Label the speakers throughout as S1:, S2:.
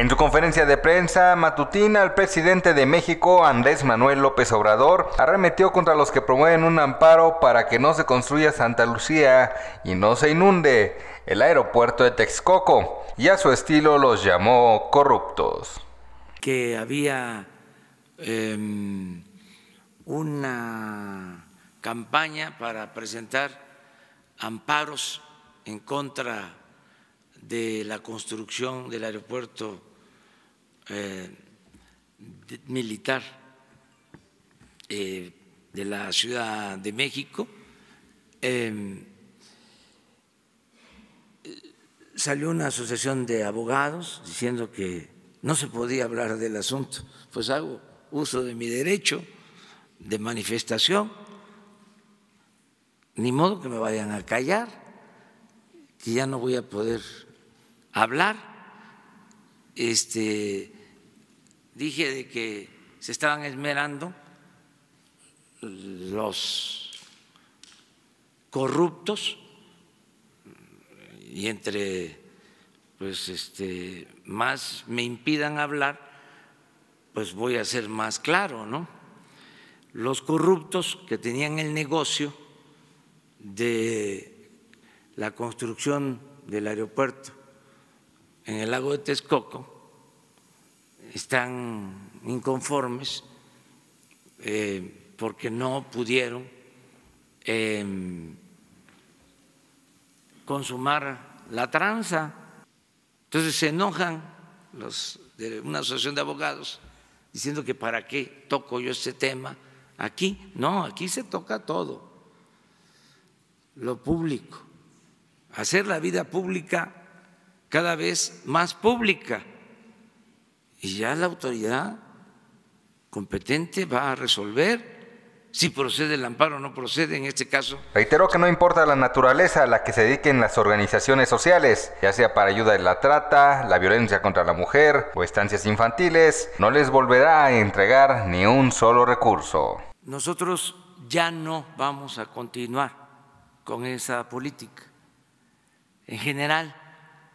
S1: En su conferencia de prensa matutina, el presidente de México, Andrés Manuel López Obrador, arremetió contra los que promueven un amparo para que no se construya Santa Lucía y no se inunde el aeropuerto de Texcoco, y a su estilo los llamó corruptos. Que había em, una
S2: campaña para presentar amparos en contra de la construcción del aeropuerto eh, militar eh, de la Ciudad de México. Em, salió una asociación de abogados diciendo que no se podía hablar del asunto. Pues hago uso de mi derecho de manifestación. Ni modo que me vayan a callar, que ya no voy a poder hablar. Este, dije de que se estaban esmerando los corruptos y entre pues este más me impidan hablar pues voy a ser más claro, ¿no? Los corruptos que tenían el negocio de la construcción del aeropuerto en el lago de Texcoco están inconformes eh, porque no pudieron em, consumar la tranza. Entonces se enojan los de una asociación de abogados diciendo que para qué toco yo este tema aquí. No, aquí se toca todo, lo público, hacer la vida pública cada vez más pública y ya la autoridad competente va a resolver si procede el amparo o no procede en este caso.
S1: Reiteró que no importa la naturaleza a la que se dediquen las organizaciones sociales, ya sea para ayuda de la trata, la violencia contra la mujer o estancias infantiles, no les volverá a entregar ni un solo recurso.
S2: Nosotros ya no vamos a continuar con esa política. En general,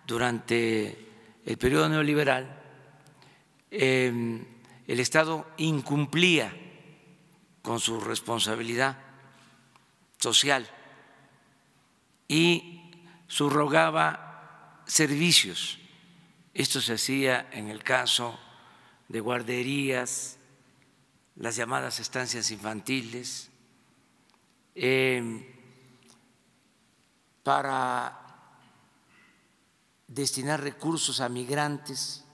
S2: durante el periodo neoliberal, Em, el Estado incumplía con su responsabilidad social y subrogaba servicios. Esto se hacía en el caso de guarderías, las llamadas estancias infantiles, em, para destinar recursos a migrantes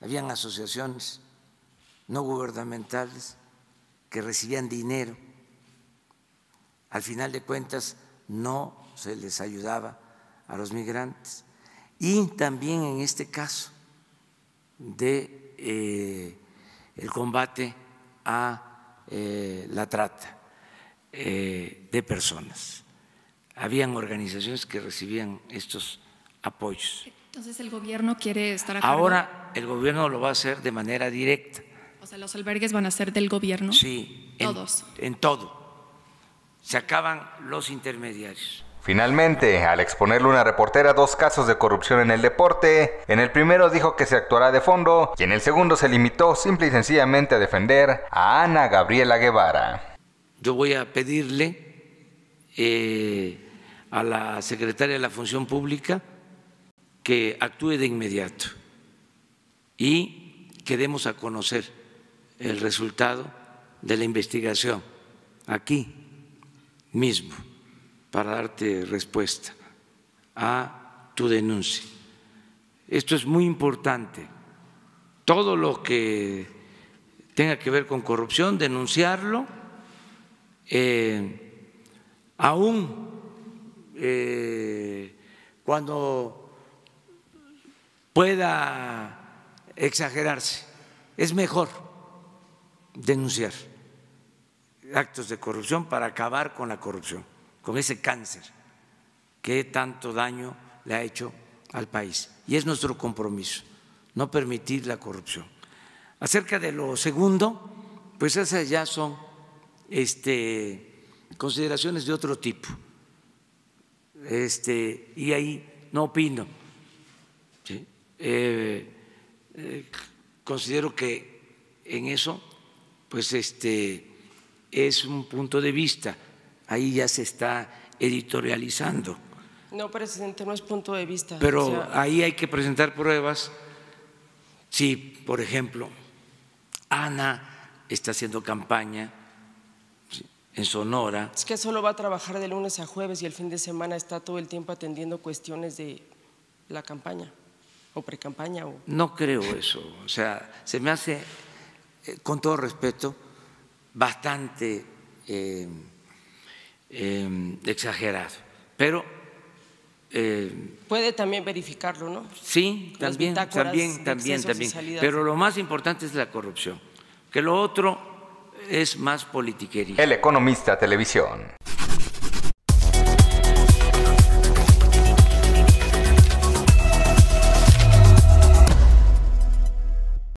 S2: habían asociaciones no gubernamentales que recibían dinero. Al final de cuentas, no se les ayudaba a los migrantes. Y también en este caso de eh, el combate a eh, la trata eh, de personas. Habían organizaciones que recibían estos apoyos. Entonces el gobierno quiere estar a Ahora el gobierno lo va a hacer de manera directa. O sea, los albergues van a ser del gobierno. Sí, todos. En, todo. Se acaban los intermediarios.
S1: Finalmente, al exponerle una reportera dos casos de corrupción en el deporte, en el primero dijo que se actuará de fondo y en el segundo se limitó simple y sencillamente a defender a Ana Gabriela Guevara. Yo voy a
S2: pedirle eh, a la secretaria de la Función Pública que actúe de inmediato y que a conocer el resultado de la investigación aquí mismo para darte respuesta a tu denuncia. Esto es muy importante. Todo lo que tenga que ver con corrupción, denunciarlo. Eh, aún eh, cuando pueda exagerarse. Es mejor denunciar actos de corrupción para acabar con la corrupción, con ese cáncer que tanto daño le ha hecho al país. Y es nuestro compromiso, no permitir la corrupción. Acerca de lo segundo, pues esas ya son este, consideraciones de otro tipo. Este, y ahí no opino. Eh, eh, considero que en eso, pues este es un punto de vista. Ahí ya se está editorializando. No, presidente, no es punto de vista. Pero ahí hay que presentar pruebas. Si, por ejemplo, Ana está haciendo campaña en Sonora. Es que solo va a trabajar de lunes a jueves y el fin de semana está todo el tiempo atendiendo cuestiones de la campaña o precampaña. O... No creo eso. O sea, se me hace, eh, con todo respeto, bastante eh, em, exagerado. Pero. Eh, Puede también verificarlo, ¿no? Sí, también, también, también, también. Pero lo más importante es la corrupción, que lo otro es más politiquería. El
S1: Economista Televisión.